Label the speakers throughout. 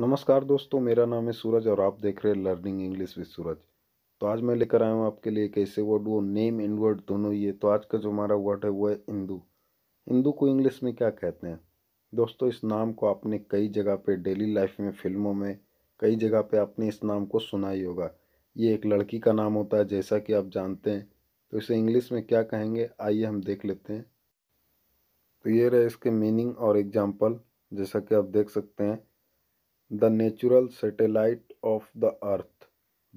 Speaker 1: नमस्कार दोस्तों मेरा नाम है सूरज और आप देख रहे हैं लर्निंग इंग्लिश विद सूरज तो आज मैं लेकर आया हूँ आपके लिए एक ऐसे वर्ड वो नेम एंड वर्ड दोनों ये तो आज का जो हमारा वर्ड है वो है इंदू इंदू को इंग्लिश में क्या कहते हैं दोस्तों इस नाम को आपने कई जगह पर डेली लाइफ में फिल्मों में कई जगह पर आपने इस नाम को सुना ही होगा ये एक लड़की का नाम होता है जैसा कि आप जानते हैं तो इसे इंग्लिश में क्या कहेंगे आइए हम देख लेते हैं तो ये रहे इसके मीनिंग और एग्जाम्पल जैसा कि आप देख सकते हैं the natural satellite of the earth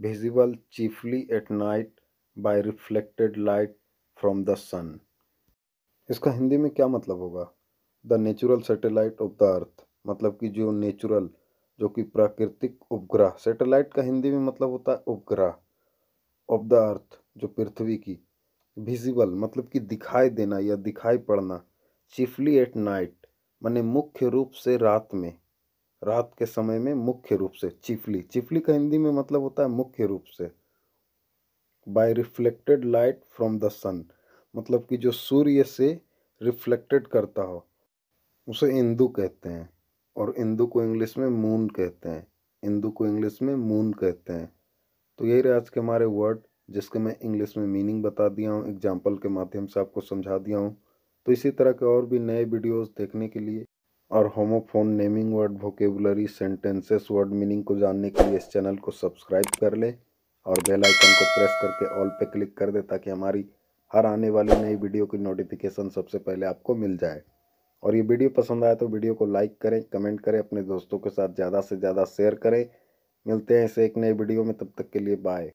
Speaker 1: visible chiefly at night by reflected light from the sun इसका हिंदी में क्या मतलब होगा the natural satellite of the earth मतलब कि जो नेचुरल जो कि प्राकृतिक उपग्रह सेटेलाइट का हिंदी में मतलब होता है उपग्रह ऑफ द अर्थ जो पृथ्वी की विजिबल मतलब कि दिखाई देना या दिखाई पड़ना चीफली एट नाइट मैंने मुख्य रूप से रात में रात के समय में मुख्य रूप से चिफली चिफली का हिंदी में मतलब होता है मुख्य रूप से by reflected light from the sun मतलब कि जो सूर्य से रिफ्लेक्टेड करता हो उसे इंदू कहते हैं और इंदू को इंग्लिश में मून कहते हैं इंदू को इंग्लिश में मून कहते हैं तो यही रहे आज के हमारे वर्ड जिसके मैं इंग्लिश में मीनिंग बता दिया हूँ एग्जाम्पल के माध्यम से आपको समझा दिया हूँ तो इसी तरह के और भी नए वीडियोस देखने के लिए और homophone naming word vocabulary sentences word meaning को जानने के लिए इस चैनल को सब्सक्राइब कर ले और बेल आइकन को प्रेस करके ऑल पे क्लिक कर दे ताकि हमारी हर आने वाली नई वीडियो की नोटिफिकेशन सबसे पहले आपको मिल जाए और ये वीडियो पसंद आए तो वीडियो को लाइक करें कमेंट करें अपने दोस्तों के साथ ज़्यादा से ज़्यादा शेयर करें मिलते हैं इसे एक नई वीडियो में तब तक के लिए बाय